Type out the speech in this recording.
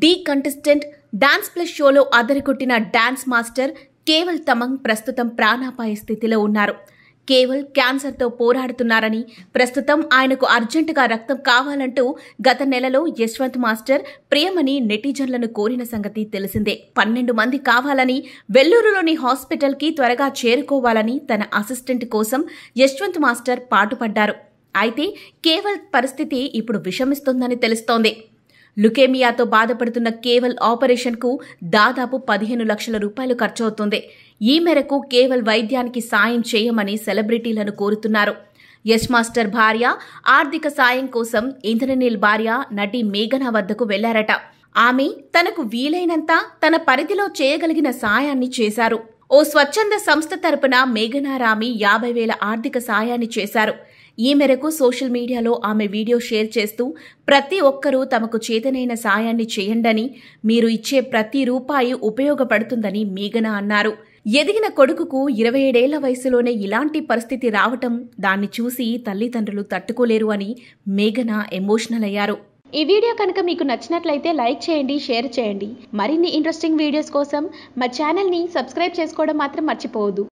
D contestant dance plus షోలో అదరగొట్టిన dance master Kewal Tamang ప్రస్తుతం ప్రాణాపాయ స్థితిలో ఉన్నారు కేవల్ క్యాన్సర్తో పోరాడుతున్నారని ప్రస్తుతం ఆయనకు అర్జెంటుగా రక్తం కావాలంటూ గత నెలలో యశ్వంత్ మాస్టర్ ప్రియమని నెటిజన్లను కోరిన సంగతి తెలిసిందే పన్నెండు మంది కావాలని వెల్లూరులోని హాస్పిటల్కి త్వరగా చేరుకోవాలని తన అసిస్టెంట్ కోసం యశ్వంత్ మాస్టర్ పాటుపడ్డారు అయితే కేవల్ పరిస్థితి ఇప్పుడు విషమిస్తుందని తెలుస్తోంది లుకేమియాతో బాధపడుతున్న కేవల్ ఆపరేషన్కు దాదాపు పదిహేను లక్షల రూపాయలు ఖర్చవుతుంది ఈ మేరకు కేవల్ వైద్యానికి సాయం చేయమని సెలబ్రిటీలను కోరుతున్నారు యష్ మాస్టర్ భార్య ఆర్థిక సాయం కోసం ఇంద్రనీల్ భార్య నటి మేఘనా వద్దకు వెళ్లారట ఆమె తనకు వీలైనంత తన పరిధిలో చేయగలిగిన సాయాన్ని చేశారు ఓ స్వచ్ఛంద సంస్థ తరపున మేఘనారామి యాభై వేల ఆర్థిక సాయాన్ని చేశారు ఈ మేరకు సోషల్ మీడియాలో ఆమె వీడియో షేర్ చేస్తూ ప్రతి ఒక్కరూ తమకు చేతనైన సాయాన్ని చేయండని మీరు ఇచ్చే ప్రతి రూపాయి ఉపయోగపడుతుందని మీగన అన్నారు ఎదిగిన కొడుకుకు ఇరవై ఏడేళ్ల వయసులోనే ఇలాంటి పరిస్థితి రావటం దాన్ని చూసి తల్లిదండ్రులు తట్టుకోలేరు అని మేఘన ఎమోషనల్ అయ్యారు ఈ వీడియో కనుక మీకు నచ్చినట్లయితే లైక్ చేయండి షేర్ చేయండి మరిన్ని ఇంట్రెస్టింగ్ వీడియోస్ కోసం మా ఛానల్ని సబ్స్క్రైబ్ చేసుకోవడం మాత్రం మర్చిపోవద్దు